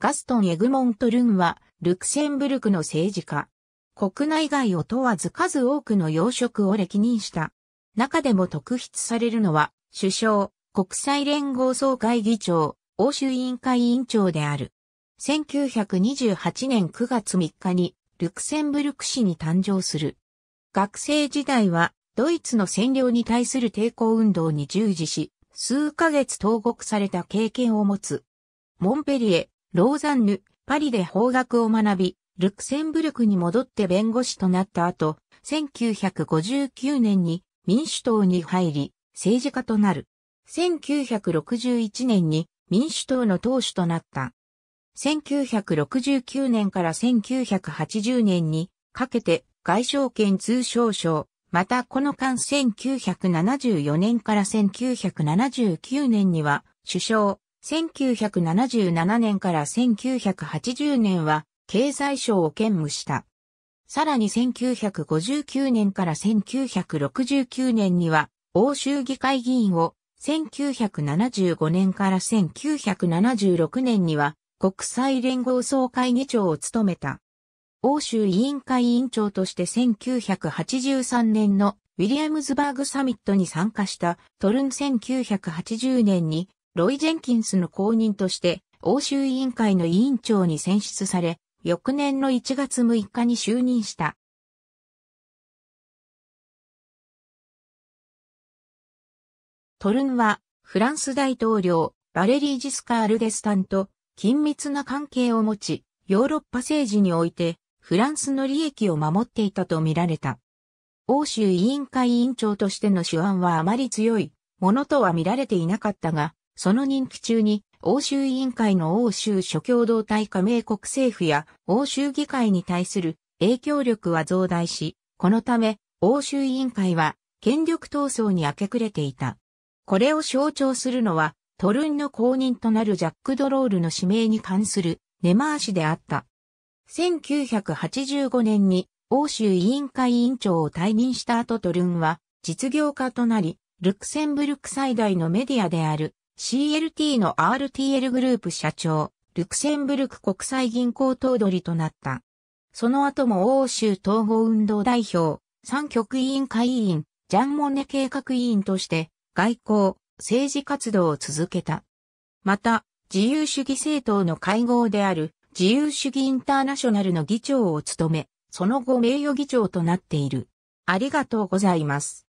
ガストン・エグモント・ルンは、ルクセンブルクの政治家。国内外を問わず数多くの要職を歴任した。中でも特筆されるのは、首相、国際連合総会議長、欧州委員会委員長である。1928年9月3日に、ルクセンブルク市に誕生する。学生時代は、ドイツの占領に対する抵抗運動に従事し、数ヶ月投獄された経験を持つ。モンペリエ、ローザンヌ、パリで法学を学び、ルクセンブルクに戻って弁護士となった後、1959年に民主党に入り、政治家となる。1961年に民主党の党首となった。1969年から1980年にかけて外省権通商省、またこの間1974年から1979年には首相、1977年から1980年は経済省を兼務した。さらに1959年から1969年には欧州議会議員を、1975年から1976年には国際連合総会議長を務めた。欧州委員会委員長として1983年のウィリアムズバーグサミットに参加したトルン1980年にロイ・ジェンキンスの後任として欧州委員会の委員長に選出され、翌年の1月6日に就任した。トルンは、フランス大統領、バレリー・ジスカール・デスタンと緊密な関係を持ち、ヨーロッパ政治において、フランスの利益を守っていたとみられた。欧州委員会委員長としての手腕はあまり強いものとは見られていなかったが、その任期中に欧州委員会の欧州諸共同体加盟国政府や欧州議会に対する影響力は増大し、このため欧州委員会は権力闘争に明け暮れていた。これを象徴するのはトルンの公認となるジャック・ドロールの指名に関する根回しであった。1985年に欧州委員会委員長を退任した後トルンは実業家となり、ルクセンブルク最大のメディアである CLT の RTL グループ社長、ルクセンブルク国際銀行頭取となった。その後も欧州統合運動代表、三極委員会委員、ジャンモネ計画委員として外交、政治活動を続けた。また、自由主義政党の会合である自由主義インターナショナルの議長を務め、その後名誉議長となっている。ありがとうございます。